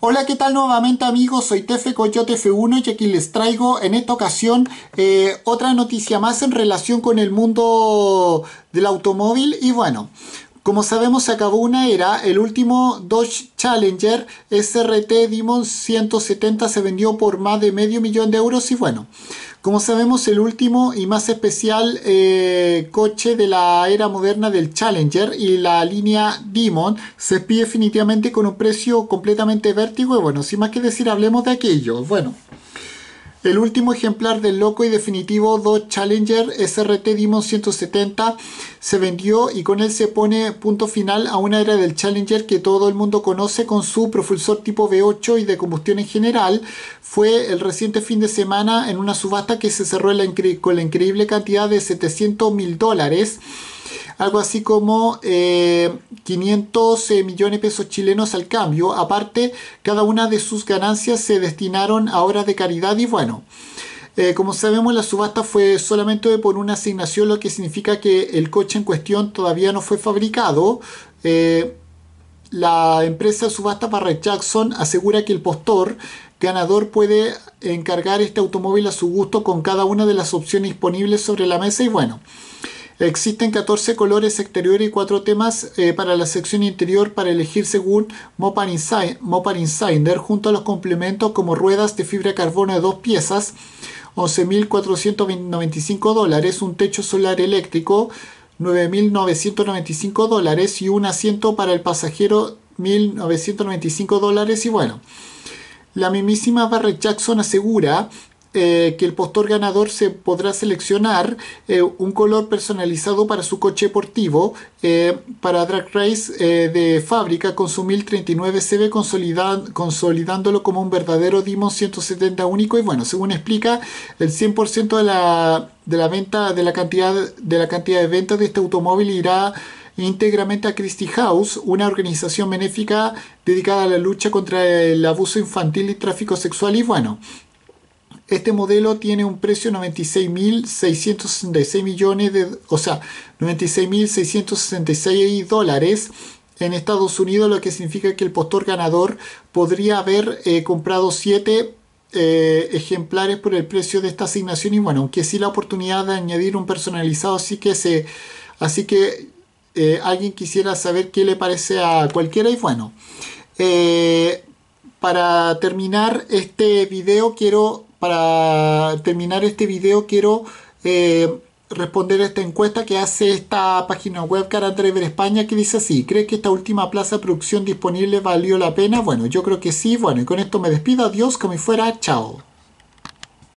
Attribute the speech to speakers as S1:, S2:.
S1: Hola, ¿qué tal nuevamente amigos? Soy Tefe Coyote F1 y aquí les traigo en esta ocasión eh, otra noticia más en relación con el mundo del automóvil y bueno... Como sabemos se acabó una era, el último Dodge Challenger SRT Demon 170 se vendió por más de medio millón de euros y bueno, como sabemos, el último y más especial eh, coche de la era moderna del Challenger y la línea Demon se pide definitivamente con un precio completamente vértigo y bueno, sin más que decir, hablemos de aquello. Bueno. El último ejemplar del loco y definitivo Dodge Challenger SRT Demon 170 se vendió y con él se pone punto final a una era del Challenger que todo el mundo conoce con su propulsor tipo V8 y de combustión en general. Fue el reciente fin de semana en una subasta que se cerró con la increíble cantidad de 700 mil dólares algo así como 500 eh, eh, millones de pesos chilenos al cambio. Aparte, cada una de sus ganancias se destinaron a obras de caridad y bueno. Eh, como sabemos, la subasta fue solamente por una asignación, lo que significa que el coche en cuestión todavía no fue fabricado. la empresa subasta Barrett Jackson asegura que el postor ganador puede encargar este automóvil a su gusto con cada una de las opciones disponibles sobre la mesa y bueno. Existen 14 colores exteriores y 4 temas eh, para la sección interior para elegir según Mopar Insider, Insider, junto a los complementos como ruedas de fibra de carbono de dos piezas, 11.495 dólares, un techo solar eléctrico, 9.995 dólares y un asiento para el pasajero, 1.995 dólares y bueno. La mismísima Barrett Jackson asegura eh, que el postor ganador se podrá seleccionar eh, un color personalizado para su coche deportivo eh, para Drag Race de fábrica con su 1039 CB consolidándolo como un verdadero Demon 170 único y bueno, según explica, el 100% de la, venta de la cantidad de la cantidad de ventas de este automóvil irá íntegramente a Christie House, una organización benéfica dedicada a la lucha contra el abuso infantil y tráfico sexual y bueno, este modelo tiene un precio de 96.666 millones de, o sea, 96.666 dólares en Estados Unidos, lo que significa que el postor ganador podría haber eh, comprado 7 eh, ejemplares por el precio de esta asignación y bueno, aunque sí la oportunidad de añadir un personalizado, así que se, así que eh, alguien quisiera saber qué le parece a cualquiera y bueno. para terminar este video quiero para terminar este video quiero eh, responder a esta encuesta que hace esta página web Caratrever España que dice así, ¿cree que esta última plaza de producción disponible valió la pena? Bueno, yo creo que sí, bueno, y con esto me despido, adiós, como fuera, chao.